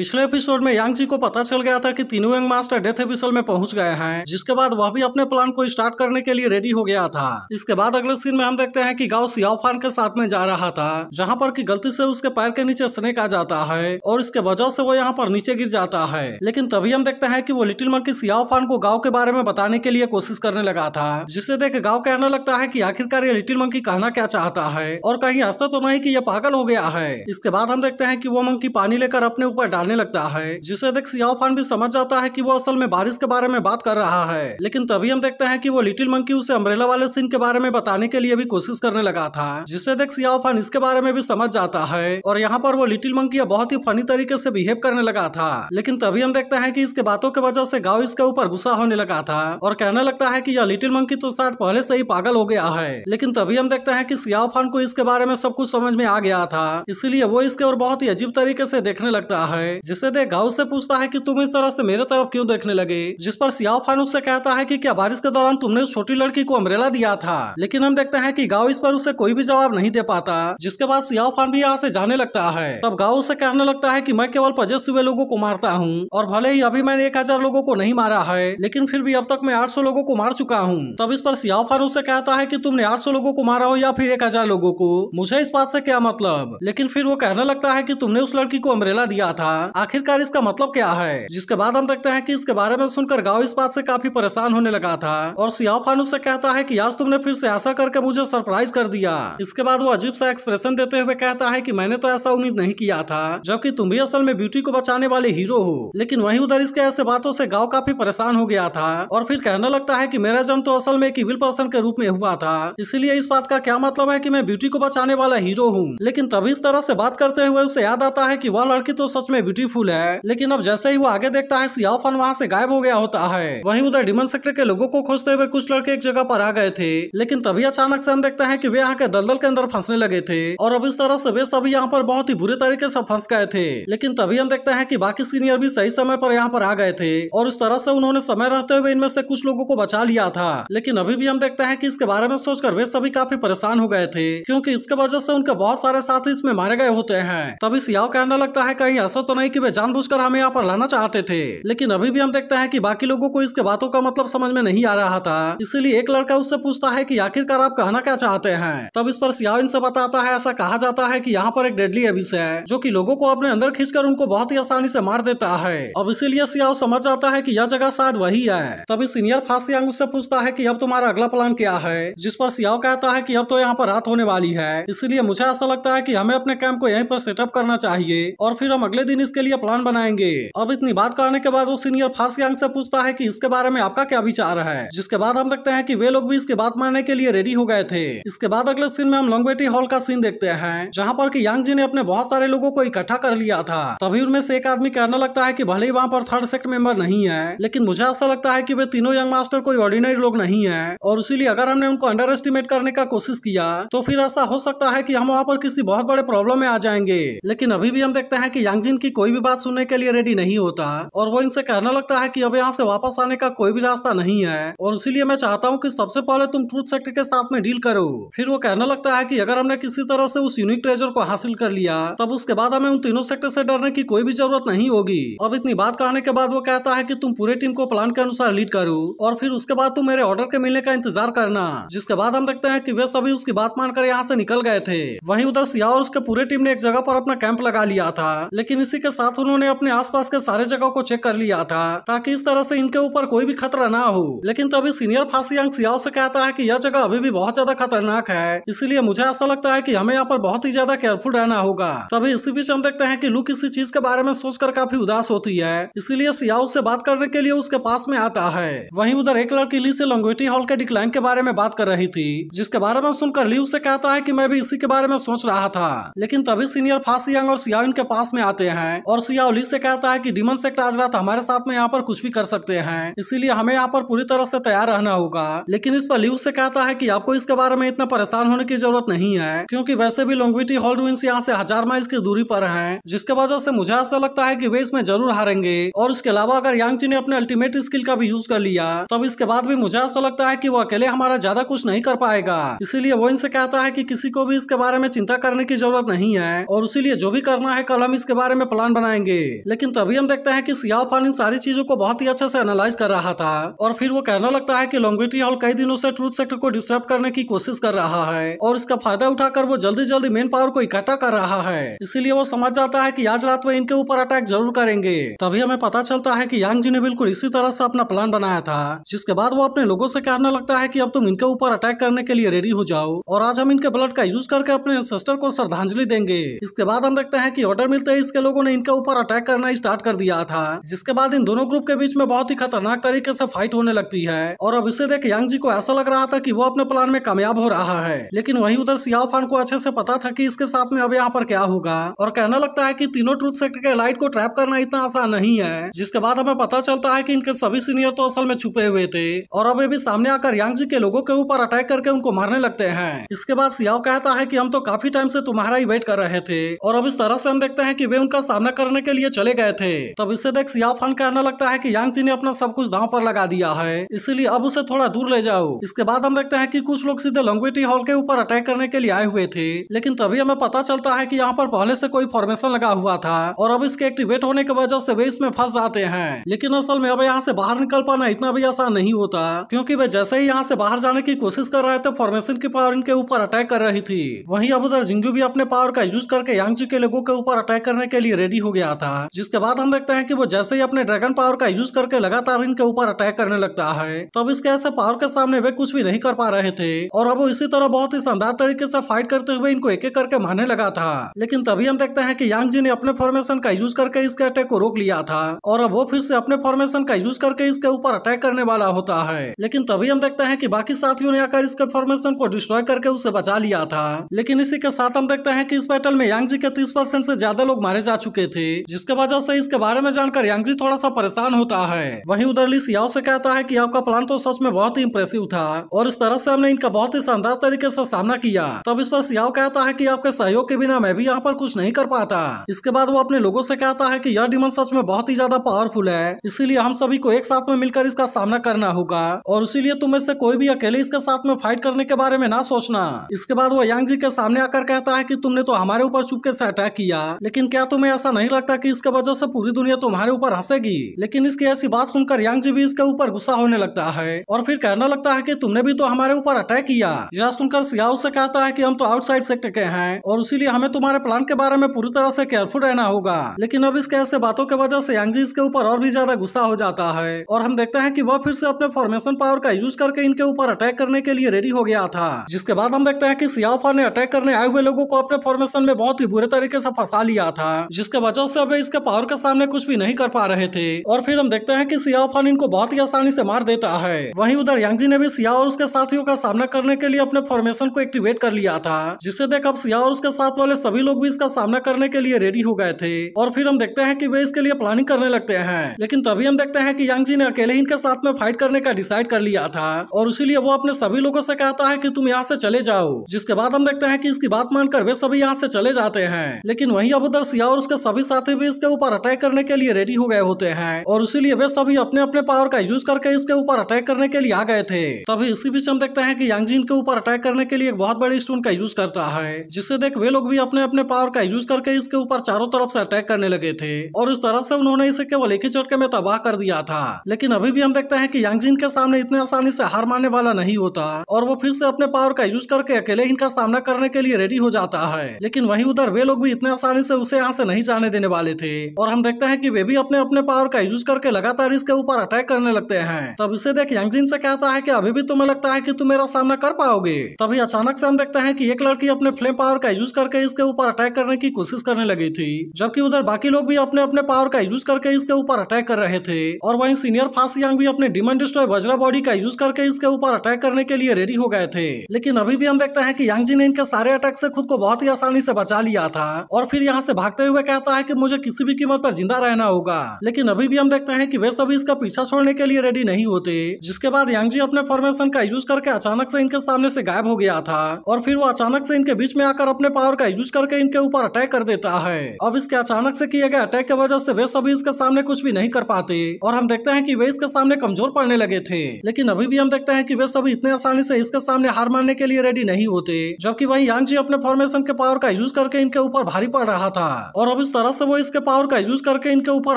पिछले एपिसोड में यांग जी को पता चल गया था कि तीनों यंग मास्टर डेथ एपिसोड में पहुंच गए हैं जिसके बाद वह भी अपने प्लान को स्टार्ट करने के लिए रेडी हो गया था इसके बाद अगले सीन में हम देखते हैं कि गांव सियाफान के साथ में जा रहा था जहां पर कि गलती से उसके पैर के नीचे स्नेक आ जाता है और इसके वजह से वो यहाँ पर नीचे गिर जाता है लेकिन तभी हम देखते हैं की वो लिटिल मन की सियाफान को गाँव के बारे में बताने के लिए कोशिश करने लगा था जिसे देख गाँव कहने लगता है की आखिरकार ये लिटिल मंकी कहना क्या चाहता है और कहीं ऐसा तो नहीं की ये पागल हो गया है इसके बाद हम देखते हैं की वो मंकी पानी लेकर अपने ऊपर डालने आने लगता है जिसे देख फान भी समझ जाता है कि वो असल में बारिश के बारे में बात कर रहा है लेकिन तभी हम देखते हैं कि वो लिटिल मंकी उसे अम्ब्रेला वाले सीन के बारे में बताने के लिए भी कोशिश करने लगा था जिसे देख फान इसके बारे में भी समझ जाता है और यहाँ पर वो लिटिल मंकी बहुत ही फनी तरीके से बिहेव करने लगा था लेकिन तभी हम देखते हैं कि इसके बातों की वजह से गाँव इसके ऊपर गुस्सा होने लगा था और कहने लगता है की यह लिटिल मंकी तो शायद पहले से ही पागल हो गया है लेकिन तभी हम देखते हैं की फान को इसके बारे में सब कुछ समझ में आ गया था इसीलिए वो इसके और बहुत ही अजीब तरीके से देखने लगता है है जिसे देख गाँव से पूछता है कि तुम इस तरह से मेरे तरफ क्यों देखने लगे जिस पर सियाओ फान उससे कहता है कि क्या बारिश के दौरान तुमने छोटी लड़की को अम्ब्रेला दिया था लेकिन हम देखते हैं कि गाँव इस पर उसे कोई भी जवाब नहीं दे पाता जिसके बाद सियाओ फान भी यहाँ से जाने लगता है तब गाँव उसे कहने लगता है की मैं केवल हुए लोगों को मारता हूँ और भले ही अभी मैंने एक हजार लोगों को नहीं मारा है लेकिन फिर भी अब तक मैं आठ सौ लोगों को मार चुका हूँ तब इस पर सियाओ फान उसे कहता है की तुमने आठ सौ लोगों को मारा हो या फिर एक हजार लोगों को मुझे इस बात से क्या मतलब लेकिन फिर वो कहने लगता है की तुमने उस लड़की को अम्ब्रेला दिया था आखिरकार इसका मतलब क्या है जिसके बाद हम देखते हैं कि इसके बारे में सुनकर गाँव इस बात से काफी परेशान होने लगा था और सियाव फानू से कहता है कि आज तुमने फिर से ऐसा करके मुझे सरप्राइज कर दिया इसके बाद वो अजीब सा एक्सप्रेशन देते हुए कहता है की मैंने तो ऐसा उम्मीद नहीं किया था जबकि तुम भी असल में ब्यूटी को बचाने वाले हीरो हो लेकिन वही उधर इसके ऐसे बातों से गाँव काफी परेशान हो गया था और फिर कहने लगता है की मेरा जन्म तो असल में एक विल पर्सन के रूप में हुआ था इसीलिए इस बात का क्या मतलब है की मैं ब्यूटी को बचाने वाला हीरो हूँ लेकिन तभी इस तरह से बात करते हुए उसे याद आता है कि वह लड़की तो सच में ब्यूटीफुल है लेकिन अब जैसे ही वो आगे देखता है सियाओफन वहाँ से गायब हो गया होता है वहीं उधर डिमन सेक्टर के लोगों को खोजते हुए कुछ लड़के एक जगह पर आ गए थे लेकिन तभी अचानक से हम देखते हैं कि वे यहाँ के दलदल के अंदर फंसने लगे थे और अब इस तरह से वे सभी यहाँ पर बहुत ही बुरे तरीके से फंस गए थे लेकिन तभी हम देखते हैं की बाकी सीनियर भी सही समय पर यहाँ पर आ गए थे और इस तरह से उन्होंने समय रहते हुए इनमें से कुछ लोगों को बचा लिया था लेकिन अभी भी हम देखते हैं कि इसके बारे में सोचकर वे सभी काफी परेशान हो गए थे क्योंकि इसके वजह से उनके बहुत सारे साथी इसमें मारे गए होते हैं तभी सियाओ कहने लगता है कहीं ऐसा तो नहीं कि वे जानबूझकर हमें यहाँ पर लाना चाहते थे लेकिन अभी भी हम देखते हैं कि बाकी लोगों को इसके बातों का मतलब समझ में नहीं आ रहा था इसीलिए एक लड़का उससे पूछता है कि आखिरकार आप कहना क्या चाहते हैं तब इस पर सियाविन से बताता है ऐसा कहा जाता है की यहाँ पर एक डेडली एबिस है जो की लोगों को अपने अंदर खींचकर उनको बहुत ही आसानी से मार देता है अब इसीलिए सियाव समझ जाता है की यह जगह शायद वही है तभी सीनियर फासियांग उससे पूछता है की अब तुम्हारा अगला प्लान क्या है जिस पर सियाव कहता है की अब तो यहाँ पर रात होने वाली है इसलिए मुझे ऐसा लगता है की हमें अपने कैंप को यहीं पर सेटअप करना चाहिए और फिर हम अगले दिन इसके लिए प्लान बनाएंगे अब इतनी बात करने के बाद वो सीनियर फास यांग से पूछता है कि इसके बारे में आपका क्या विचार है जिसके बाद हम देखते हैं कि वे लोग भी इसके बात मानने के लिए रेडी हो गए थे इसके बाद अगले सीन में हम लॉन्गवेटी हॉल का सीन देखते हैं जहाँ पर की यांग जी ने अपने बहुत सारे लोगों को इकट्ठा कर लिया था तभी उनमें से एक आदमी कहने लगता है की भले ही वहाँ पर थर्ड सेक्ट मेंबर नहीं है लेकिन मुझे ऐसा लगता है की वे तीनों यंग मास्टर कोई ऑर्डिनरी लोग नहीं है और इसीलिए अगर हमने उनको अंडर एस्टिमेट करने का कोशिश किया तो फिर ऐसा हो सकता है की हम वहाँ पर किसी बहुत बड़े प्रॉब्लम में आ जाएंगे लेकिन अभी भी हम देखते हैं की यांगजिन की कोई भी बात सुनने के लिए रेडी नहीं होता और वो इनसे कहने लगता है की अब यहाँ से वापस आने का कोई भी रास्ता नहीं है और इसीलिए मैं चाहता हूँ की सबसे पहले तुम ट्रूथ सेक्टर के साथ में डील करो फिर वो कहने लगता है की अगर हमने किसी तरह से उस यूनिक ट्रेजर को हासिल कर लिया तब उसके बाद हमें उन तीनों सेक्टर से डरने की कोई भी जरूरत नहीं होगी अब इतनी बात कहने के बाद वो कहता है कि तुम पूरे टीम को प्लान के अनुसार लीड करो और फिर उसके बाद तुम मेरे ऑर्डर के मिलने का इंतजार करना जिसके बाद हम देखते हैं कि वे सभी उसकी बात मानकर यहाँ से निकल गए थे वहीं उधर सिया और उसके पूरे टीम ने एक जगह पर अपना कैंप लगा लिया था लेकिन इसी के साथ उन्होंने अपने आसपास के सारे जगह को चेक कर लिया था ताकि इस तरह से इनके ऊपर कोई भी खतरा ना हो लेकिन तभी सीनियर फांसीयांग सियाओ से कहता है कि यह जगह अभी भी बहुत ज्यादा खतरनाक है इसीलिए मुझे ऐसा लगता है कि हमें यहाँ पर बहुत ही ज्यादा केयरफुल रहना होगा तभी इसी बीच हम देखते हैं की लू किसी चीज के बारे में सोचकर काफी उदास होती है इसीलिए सियाओ से बात करने के लिए उसके पास में आता है वही उधर एक लड़की ली से लंगोटी हॉल के डिक्लाइन के बारे में बात कर रही थी जिसके बारे में सुनकर ली उसे कहता है की मैं भी इसी के बारे में सोच रहा था लेकिन तभी सीनियर फांसी और सियाओ इनके पास में आते हैं और सियावली से कहता है कि डिमन सेक्ट आज रात हमारे साथ में यहाँ पर कुछ भी कर सकते हैं इसीलिए हमें यहाँ पर पूरी तरह से तैयार रहना होगा लेकिन इस पर लिव से कहता है की आपको इसके बारे में इतना परेशान होने की जरूरत नहीं है क्यूँकी वैसे भी लोंगविटी हॉल रूइंस यहाँ से हजार माइल्स की दूरी पर है जिसके वजह से मुझे ऐसा लगता है की वे इसमें जरूर हारेंगे और इसके अलावा अगर यांगची ने अपने अल्टीमेट स्किल का भी यूज कर लिया तब इसके बाद भी मुझे ऐसा लगता है की वो अकेले हमारा ज्यादा कुछ नहीं कर पाएगा इसीलिए वो इनसे कहता है की कि किसी को भी इसके बारे में चिंता करने की जरूरत नहीं है और इसीलिए जो भी करना है कल हम इसके बारे में प्लान प्लान बनाएंगे लेकिन तभी हम देखते हैं कि सियाओ फान इन सारी चीजों को बहुत ही अच्छे से एनालाइज कर रहा था और फिर वो कहना लगता है कि लॉन्ग्रिटी हॉल कई दिनों से ट्रूथ सेक्टर को डिस्टर्ब करने की कोशिश कर रहा है और इसका फायदा उठाकर वो जल्दी जल्दी मेन पावर को इकट्ठा कर रहा है इसीलिए वो समझ जाता है की आज रात वो इनके ऊपर अटैक जरूर करेंगे तभी हमें पता चलता है की यांग जी ने बिल्कुल इसी तरह से अपना प्लान बनाया था जिसके बाद वो अपने लोगों से कहना लगता है की अब तुम इनके ऊपर अटैक करने के लिए रेडी हो जाओ और आज हम इनके ब्लड का यूज करके अपने सिस्टर को श्रद्धांजलि देंगे इसके बाद हम देखते हैं की ऑर्डर मिलते ही इसके लोगों ने ने इनके ऊपर अटैक करना स्टार्ट कर दिया था जिसके बाद इन दोनों ग्रुप के बीच में बहुत ही खतरनाक तरीके से फाइट होने लगती है और अब इसे देख यांग जी को ऐसा लग रहा था कि वो अपने प्लान में कामयाब हो रहा है लेकिन वही उधर सियाओ फान को अच्छे से पता था की इसके साथ में अब यहाँ पर क्या होगा और कहना लगता है की तीनों ट्रूथ सेक्टर के लाइट को ट्रैप करना इतना आसान नहीं है जिसके बाद हमें पता चलता है की इनके सभी सीनियर तो असल में छुपे हुए थे और अब ये भी सामने आकर यांग जी के लोगों के ऊपर अटैक करके उनको मारने लगते हैं इसके बाद सियाओ कहता है की हम तो काफी टाइम से तुम्हारा ही वेट कर रहे थे और अब इस तरह से हम देखते हैं की वे उनका सामना करने के लिए चले गए थे तब इसे देख फान कहने लगता है की यांग जी ने अपना सब कुछ दांव पर लगा दिया है इसीलिए अब उसे थोड़ा दूर ले जाओ इसके बाद हम देखते हैं की कुछ लोग सीधे लंगवेटी हॉल के ऊपर अटैक करने के लिए आए हुए थे लेकिन तभी हमें पता चलता है की यहाँ पर पहले से कोई फॉर्मेशन लगा हुआ था और अब इसके एक्टिवेट होने की वजह से वे इसमें फंस जाते हैं लेकिन असल में अब यहाँ से बाहर निकल पाना इतना भी आसान नहीं होता क्योंकि वे जैसे ही यहाँ से बाहर जाने की कोशिश कर रहे थे फॉर्मेशन की पावर इनके ऊपर अटैक कर रही थी वहीं अब उधर जिंगू भी अपने पावर का यूज करके जी के लोगों के ऊपर अटैक करने के लिए रेडी रेडी हो गया था जिसके बाद हम देखते हैं कि वो जैसे ही अपने ड्रैगन पावर का यूज करके लगातार इनके ऊपर अटैक करने लगता है तो अब इसके ऐसे पावर के सामने वे कुछ भी नहीं कर पा रहे थे और अब वो इसी तरह बहुत ही शानदार तरीके से फाइट करते हुए इनको एक एक करके मारने लगा था लेकिन तभी हम देखते हैं की यांग जी ने अपने फॉर्मेशन का यूज करके इसके अटैक को रोक लिया था और अब वो फिर से अपने फॉर्मेशन का यूज करके इसके ऊपर अटैक करने वाला होता है लेकिन तभी हम देखते हैं की बाकी साथियों ने आकर इसके फॉर्मेशन को डिस्ट्रॉय करके उसे बचा लिया था लेकिन इसी के साथ हम देखते हैं कि इस बैटल में यांग जी के तीस परसेंट से ज्यादा लोग मारे जा चुके सकते थे जिसके वजह से इसके बारे में जानकर यांगजी थोड़ा सा परेशान होता है वहीं उधर ली सियाओ से कहता है कि आपका प्लान तो सच में बहुत ही इम्प्रेसिव था और इस तरह से हमने इनका बहुत ही शानदार तरीके से सामना किया तब इस पर सियाओ कहता है की आपके सहयोग के बिना मैं भी यहाँ पर कुछ नहीं कर पाता इसके बाद वो अपने लोगों से कहता है की यह डिमन सच में बहुत ही ज्यादा पावरफुल है इसीलिए हम सभी को एक साथ में मिलकर इसका सामना करना होगा और इसीलिए तुम में से कोई भी अकेले इसके साथ में फाइट करने के बारे में ना सोचना इसके बाद वो यांग जी के सामने आकर कहता है कि तुमने तो हमारे ऊपर चुपके से अटैक किया लेकिन क्या तुम्हें ऐसा ऐसा नहीं लगता कि इसके वजह से पूरी दुनिया तुम्हारे ऊपर हंसेगी लेकिन इसकी ऐसी बात सुनकर यांग जी भी इसके ऊपर गुस्सा होने लगता है और फिर कहने लगता है की तुमने भी तो हमारे ऊपर अटैक किया यह सुनकर सियाओ से कहता है की हम तो आउटसाइड सेक्टर के हैं और इसीलिए हमें तुम्हारे प्लान के बारे में पूरी तरह से केयरफुल रहना होगा लेकिन अब इसके ऐसे बातों के वजह से यांग जी इसके ऊपर और भी ज्यादा गुस्सा हो जाता है और हम देखते हैं की वह फिर से अपने फॉर्मेशन पावर का यूज करके इनके ऊपर अटैक करने के लिए रेडी हो गया था जिसके बाद हम देखते हैं की सियाओफा ने अटैक करने आए हुए लोगों को अपने फॉर्मेशन में बहुत ही बुरे तरीके से फंसा लिया था जिसके वजह से अब इसके पावर के सामने कुछ भी नहीं कर पा रहे थे और फिर हम देखते हैं कि सियाओफान इनको बहुत ही आसानी से मार देता है वहीं उधर यांगजी ने भी सिया और उसके साथियों का सामना करने के लिए अपने फॉर्मेशन को एक्टिवेट कर लिया था जिसे देख अब सिया और उसके साथ वाले सभी लोग भी इसका सामना करने के लिए रेडी हो गए थे और फिर हम देखते हैं कि वे इसके लिए प्लानिंग करने लगते हैं लेकिन तभी हम देखते हैं कि यांगजी ने अकेले इनके साथ में फाइट करने का डिसाइड कर लिया था और इसीलिए वो अपने सभी लोगों से कहता है की तुम यहाँ से चले जाओ जिसके बाद हम देखते हैं की इसकी बात मानकर वे सभी यहाँ से चले जाते हैं लेकिन वही अब उधर सिया और उसके सभी साथी भी इसके ऊपर अटैक करने के लिए रेडी हो गए होते हैं और इसीलिए वे सभी अपने अपने पावर का यूज करके इसके ऊपर अटैक करने के लिए आ गए थे तभी इसी बीच हम देखते हैं कि यांगजिन के ऊपर अटैक करने के लिए एक बहुत बड़ी स्टोन का यूज करता है जिसे देख वे लोग भी अपने अपने पावर का यूज करके इसके ऊपर चारों तरफ से अटैक करने लगे थे और इस तरह से उन्होंने इसे केवल एक ही चटके में तबाह कर दिया था लेकिन अभी भी हम देखते हैं की यांगजिन के सामने इतने आसानी से हार मानने वाला नहीं होता और वो फिर से अपने पावर का यूज करके अकेले इनका सामना करने के लिए रेडी हो जाता है लेकिन वही उधर वे लोग भी इतने आसानी से उसे यहाँ से नहीं जाने जाने देने वाले थे और हम देखते हैं कि वे भी अपने अपने पावर का यूज करके लगातार इसके ऊपर अटैक करने लगते हैं तब इसे देख यंगजिन से कहता है कि अभी भी तुम्हें लगता है कि तुम मेरा सामना कर पाओगे तभी अचानक से हम देखते हैं कि एक लड़की अपने फ्लेम पावर का यूज करके इसके ऊपर अटैक करने की कोशिश करने लगी थी जबकि उधर बाकी लोग भी अपने अपने पावर का यूज करके इसके ऊपर अटैक कर रहे थे और वही सीनियर फास्ट भी अपने डिमन डिस्ट्रॉय वज्रा बॉडी का यूज करके इसके ऊपर अटैक करने के लिए रेडी हो गए थे लेकिन अभी भी हम देखते हैं की यांग ने इनके सारे अटैक से खुद को बहुत ही आसानी से बचा लिया था और फिर यहाँ से भागते हुए कहता कहता है कि मुझे किसी भी कीमत पर जिंदा रहना होगा लेकिन अभी भी हम देखते हैं कि वे सभी इसका पीछा छोड़ने के लिए रेडी नहीं होते जिसके बाद यांगजी अपने फॉर्मेशन का यूज करके अचानक से इनके सामने से गायब हो गया था और फिर वो अचानक से इनके बीच में आकर अपने पावर का यूज करके इनके ऊपर अटैक कर देता है अब इसके अचानक से किए गए अटैक की वजह से वे सभी इसके सामने कुछ भी नहीं कर पाते और हम देखते हैं की वे इसके सामने कमजोर पड़ने लगे थे लेकिन अभी भी हम देखते हैं की वे सभी इतने आसानी से इसके सामने हार मानने के लिए रेडी नहीं होते जबकि वही यांगजी अपने फॉर्मेशन के पावर का यूज करके इनके ऊपर भारी पड़ रहा था और अब उस तरह से वो इसके पावर का यूज करके इनके ऊपर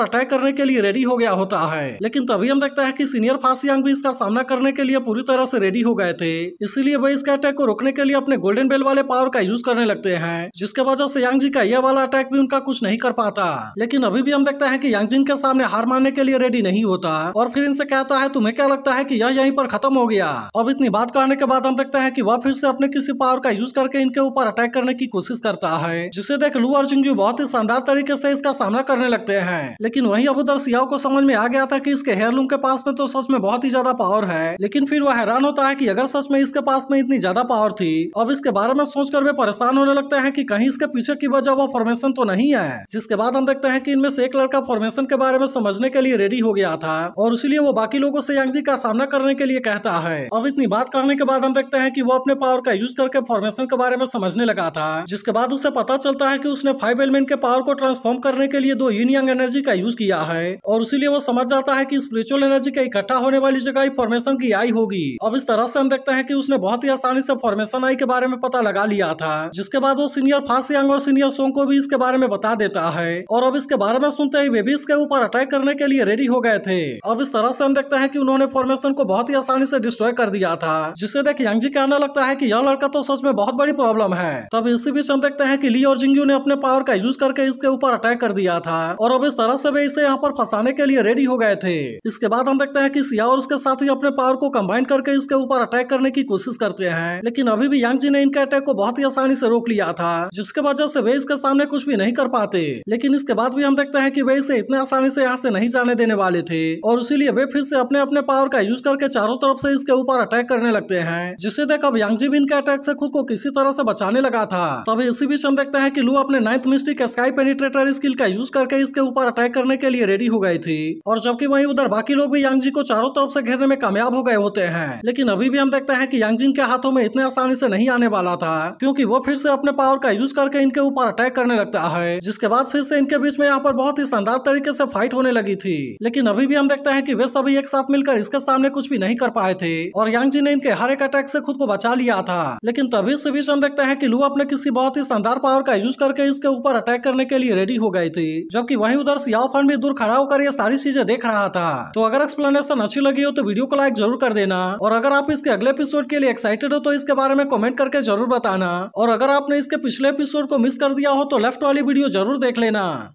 अटैक करने के लिए रेडी हो गया होता है लेकिन तभी हम देखते हैं कि सीनियर फासियांग भी इसका सामना करने के लिए पूरी तरह से रेडी हो गए थे इसीलिए वे इसके अटैक को रोकने के लिए अपने गोल्डन बेल वाले पावर का यूज करने लगते हैं जिसके वजह से यांग जी का यह वाला अटैक भी उनका कुछ नहीं कर पाता लेकिन अभी भी हम देखते हैं कि यांग जिन के सामने हार मानने के लिए रेडी नहीं होता और फिर इनसे कहता है तुम्हें क्या लगता है कि यह यहीं पर खत्म हो गया अब इतनी बात कहने के बाद हम देखते हैं कि वह फिर से अपने किसी पावर का यूज करके इनके ऊपर अटैक करने की कोशिश करता है जिसे देख लू और जिंग बहुत ही शानदार तरीके से इसका सामना करने लगते हैं लेकिन वही अबूदर सियाओ को समझ में आ गया था की इसके हेयरलूम के पास में तो सच में बहुत ही ज्यादा पावर है लेकिन फिर वह हैरान होता है की अगर सच में इसके पास में इतनी ज्यादा पावर थी अब इसके बारे में सोचकर वे परेशान होने लगते हैं की कहीं इसके पीछे की वजह वह फॉर्मेशन तो नहीं है जिसके बाद हम देखते हैं की इनमें से एक लड़का फॉर्मेशन के बारे में समझने के लिए रेडी हो गया था और इसलिए वो बाकी लोगों से जी का सामना करने के लिए कहता है अब इतनी बात करने के बाद हम देखते हैं कि वो अपने पावर का यूज करके फॉर्मेशन के बारे में समझने लगा था जिसके बाद उसे पता चलता है कि उसने फाइव एलिमेंट के पावर को ट्रांसफॉर्म करने के लिए दो यंग एनर्जी का यूज किया है और इसीलिए वो समझ जाता है कि स्पिरिचुअल एनर्जी का इकट्ठा होने वाली जगह फॉर्मेशन की आई होगी अब इस तरह से हम देखते हैं कि उसने बहुत ही आसानी से फॉर्मेशन आई के बारे में पता लगा लिया था जिसके बाद वो सीनियर फासियांग और सीनियर सोंग को भी इसके बारे में बता देता है और अब इसके बारे में सुनते ही बेबी इसके ऊपर अटैक करने के लिए रेडी हो गए थे अब इस तरह से हम देखते हैं की उन्होंने फॉर्मेशन को बहुत ही आसानी से डिस्ट्रॉय कर दिया था जिसे देख यंग जी कहना लगता है की यह लड़का तो सच में बहुत बड़ी प्रॉब्लम है तब इसी बीच हम देखते हैं की ली और जिंगू ने अपने पावर का यूज करके इस उसके ऊपर अटैक कर दिया था और अब इस तरह से वे इसे यहाँ पर फंसाने के लिए रेडी हो गए थे इसके बाद हम देखते हैं कि सिया और उसके साथ ही अपने पावर को कंबाइन करके इसके ऊपर अटैक करने की कोशिश करते हैं लेकिन अभी भी यांग जी ने इनके अटैक को बहुत ही आसानी से रोक लिया था जिसके वजह से वे इसके सामने कुछ भी नहीं कर पाते लेकिन इसके बाद भी हम देखते हैं की वे इसे इतने आसानी से यहाँ से नहीं जाने देने वाले थे और इसीलिए वे फिर से अपने अपने पावर का यूज करके चारों तरफ से इसके ऊपर अटैक करने लगते हैं जिसे देख अब यांग जी भी इनके अटैक से खुद को किसी तरह से बचाने लगा था तभी इसी बीच हम देखते हैं कि लू अपने नाइन्थ मिस्ट्री के स्काई पेनी लिटरेटर स्किल का यूज करके इसके ऊपर अटैक करने के लिए रेडी हो गई थी और जबकि वहीं उधर बाकी लोग भी यांगजी को चारों तरफ से घेरने में कामयाब हो गए होते हैं लेकिन अभी भी हम देखते हैं कि यांगजिन के हाथों में इतने आसानी से नहीं आने वाला था क्योंकि वो फिर से अपने पावर का यूज करके इनके ऊपर अटैक करने लगता है जिसके बाद फिर से इनके बीच में यहाँ पर बहुत ही शानदार तरीके से फाइट होने लगी थी लेकिन अभी भी हम देखते हैं की वे सभी एक साथ मिलकर इसके सामने कुछ भी नहीं कर पाए थे और यांगजी ने इनके हर एक अटैक से खुद को बचा लिया था लेकिन तभी से बीच हम देखते हैं की लू अपने किसी बहुत ही शानदार पावर का यूज करके इसके ऊपर अटैक करने के लिए लिए रेडी हो गई थी जबकि वही उधर फन भी दूर खड़ा होकर ये सारी चीजें देख रहा था तो अगर एक्सप्लेनेशन अच्छी लगी हो तो वीडियो को लाइक जरूर कर देना और अगर आप इसके अगले एपिसोड के लिए एक्साइटेड हो तो इसके बारे में कॉमेंट करके जरूर बताना और अगर आपने इसके पिछले एपिसोड को मिस कर दिया हो तो लेफ्ट वाली वीडियो जरूर देख लेना